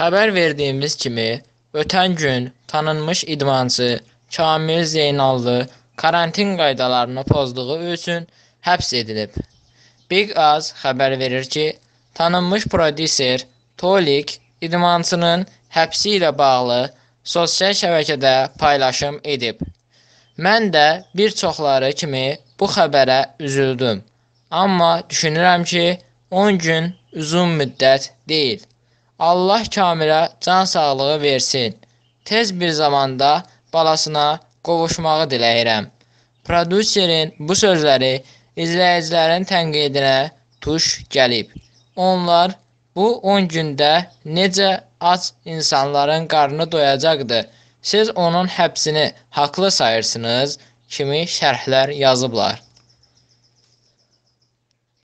Xəbər verdiyimiz kimi, ötən gün tanınmış idmançı Kamil Zeynallı karantin qaydalarını pozduğu üçün həbs edilib. Big Az xəbər verir ki, tanınmış prodüser Tolik idmançının həbsi ilə bağlı sosial şəbəkədə paylaşım edib. Mən də bir çoxları kimi bu xəbərə üzüldüm. Amma düşünürəm ki, 10 gün uzun müddət deyil. Allah Kamilə can sağlığı versin. Tez bir zamanda balasına qovuşmağı diləyirəm. Prodüserin bu sözləri izləyicilərin tənqidinə tuş gəlib. Onlar bu 10 gündə necə aç insanların qarnı doyacaqdı. Siz onun həbsini haqlı sayırsınız kimi şərhlər yazıblar.